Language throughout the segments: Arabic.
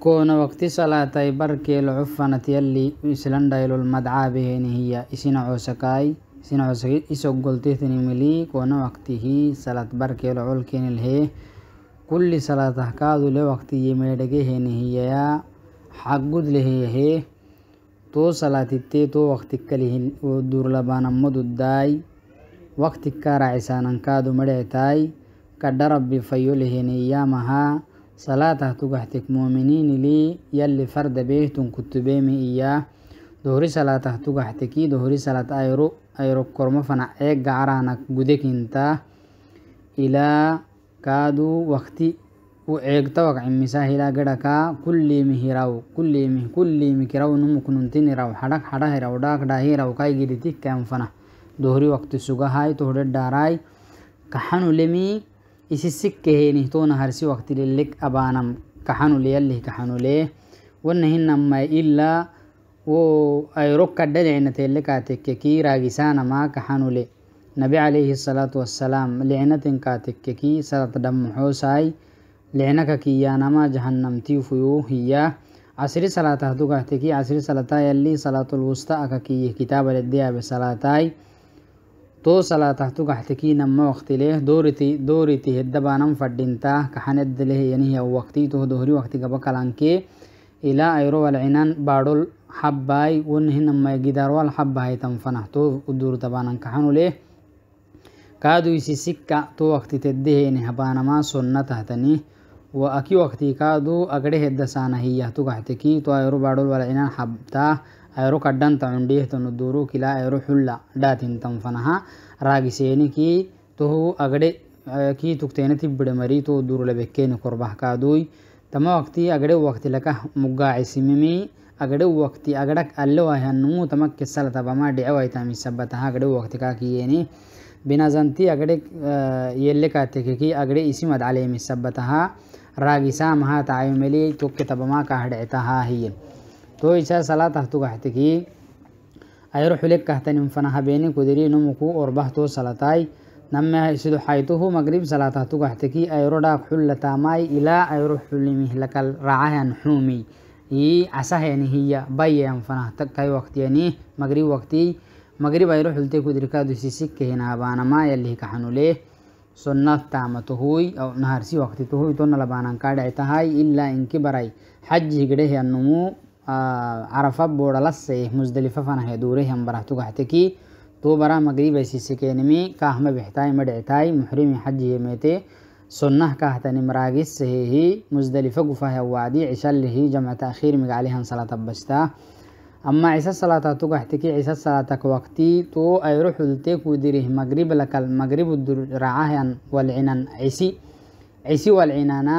كون وقت صلاة بركي العفنة يلي إسلندايل المدعى بهن هي إسنا عوسكاي إسنا عوسكاي إسو قلتي ثني ملي كون وقته صلاة بركي العلكين الهي كل صلاة كادو لوقت يميدقي هن هي حقود لهي هي تو صلاة تي تو وقت كله ودور لبانا مدوداي وقت كارا عسانا كادو مدعتاي كدرب بفيولهن إيامها صلاة تقهتك مؤمنين لي يلي فرد به تنكت بيمي إياه دوري صلاة تقهتكي دوري صلاة أيرو أيرو كرما فنا إيق عرانك قدك انت إلى كادو وقتي وإيق توق عمسا إلى قدكا كل مهراو كل مه كل مكراو نمك ننتين راو حدك حدا هراو داك داهي راو كاي جدتك كام فنا دوري وقت سوغا تهدد داراي كحانو لمي isisikkeheenihtoona harsi waktililek abaanam kaxanule yallih kaxanule wanahinama ilaa wo ayro kadhalicnate lekaatekkeki raagisaanamaa kaxanule nabi calayhi asalaatu wasalaam licnatenkaatekkeki salat dhammoxoosaay licnaka kiyyaanama jahannamtiifuyu hiyaa عصر صلاة هدوك احتكي عصر صلاة يلي صلاة الوسطى أكاكي كتاب الدياب صلاتاي توصل تحتك احتكينا ما وقت له دورتي دورتي هدبانا فدينتا كحند له يعني هي وقتي تو دهري وقت بكلانكي إلى أيرو العنان بارول حباي ونهن ما جدار والحباي تنفنه تو الدور تبانا كحنو له كادو يسي سكة تو وقت تدهين يعني هبانا ما سنة تهتني وأكي وقتي كادو أقره الدسانة هي تو احتكي تو أيرو بارول والعنان حبتاه ayro kaddan tanundihtan duru kila ayro hulla dhatin tanfanaha raagiseeni ki tuhu agade ki tuktene tibbide mari to durule bekkeeni korbah kaaduy tama waqti agade waqti laka mugaacisimimi agade waqti agadak allewahannumu tamak kesalatabama dhecewaitamisabataha agade waqti kakiyeeni بنازنتي أغريك يلكا تككي أغري اسم عليه مسبتها راغي سامها تعيملي توك تبما كهدعتها هي toisa salatahtuga xatiki ayro xulekahtanin fanahabeni kudiri nomuku orbahto salatai نما يسد حيته مغرب صلاة تغحتكي أيرو داك حل تاماي إلى أيرو حل مهلك الرعاها نحومي إي عساه يعني هي باي ينفنه تكاي وقت يعني مغرب وقتي مغرب أيرو حلتي كدركا دوسي سكه نابانا ما يلي كحنو ليه سنة تامته هوي أو نهارسي وقتي تهوي تون لبانا كاد عتهاي إلا إنك حج هجده النمو آه، عرفة بورلس مزدلفة فانا هدوريهم براه تقحتكي تو براه مغرب ايسي سكينمي كاهم بحتاي مدعتاي محرمي حجي ميتي سنه كاهتني مراقس هي مزدلفة قفاه وادي عشاء اللي هي جمع تأخير مقاليها صلاة بستا أما عيسى صلاة تقحتكي عيسى صلاة وقتي تو أيروح لتيك وديريه مغرب لك المغرب الدرعاهن والعنان عيسي عيسي والعنانا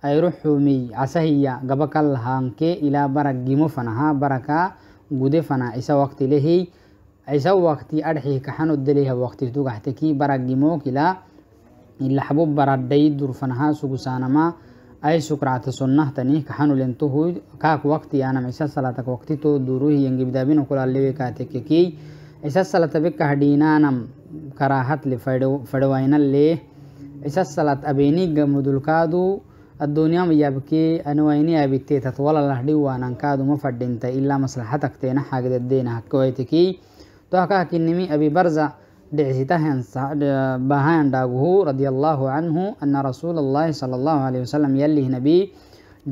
ayruxumi casahiya gabakal hanke ila bara gimo fanaha baraka gude fana isa waqti lehey isa waqti adxih kaxanodeleha waqti tugaxteki bara gimook ilaa ilaxbo baradhay durfanaha sugusaanama ay sukracta sunnahtani kaxanulentuhu kaak waqti aanam isa salatak waqtito duruhi yengibdaabino kulalewekaatekekey isa salatabekahadhiinaanam karaahatle fadhawaynalee isa salat abeeniga mudulkaadu الدنيا ميابكي أنويني أبيتي تطول الله دي وانا انكادو مفرد انت إلا مصلحتك تينا حاق دي دينا حكويتكي توحكا كنمي أبي برزا دعسيته بهان داقوه رضي الله عنه أن رسول الله صلى الله عليه وسلم يليه نبي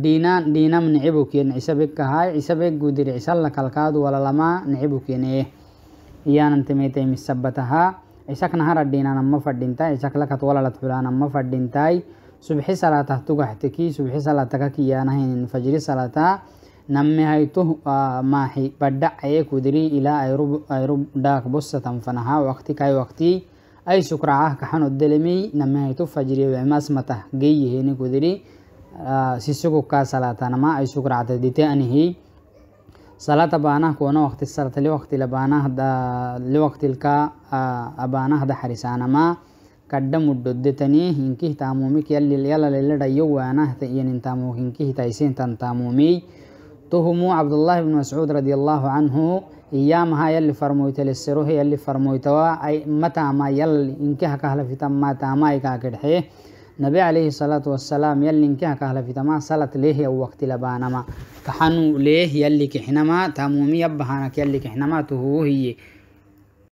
دينا دينا منعبك ين عيسى بك هاي عيسى بك قدر لك الكاد ولا لما نعبك ين يان انت ميتي مسبتها عيسى كنهار الدينا نمفر دينتاي عيسى كلك طولة لتفلان نمفر دينتاي subxi salaataa tugaxtekii subxi salaataa kakiyyaanahayn fajri salaataa nammehaytu maahi badha ayee kudirii ilaa ayru dhaak bossatan fanahaa waqti kay waqtii ay sukraacah kaxanodelemey nammehaytu fajriwemaasmatah geyyeheni kudirii sisugukkaa salaataanamaa ay sukraacta dite anihii صلاة بانه كونا وقت الصلاة لوقت لبانه دا لوقت الكا أبانه دا حرسانما كدا مدودتني هنكي تاموميك يلي يلا للا ديو وانا تيين تامو هنكي تايسين تن تامومي تهمو عبد الله بن مسعود رضي الله عنه إيامها يلي فرمويت للسروه يلي فرمويتوا أي متى ما يلي إنك هكهلا في تم ما تاما يكاكد نبي عليه الصلاة والسلام يلي إنك هكهلا في تما صلاة ليه وقت لبانما كحنو ليه يلي كحنما تامومي يبهانك يلي كحنما تهو هي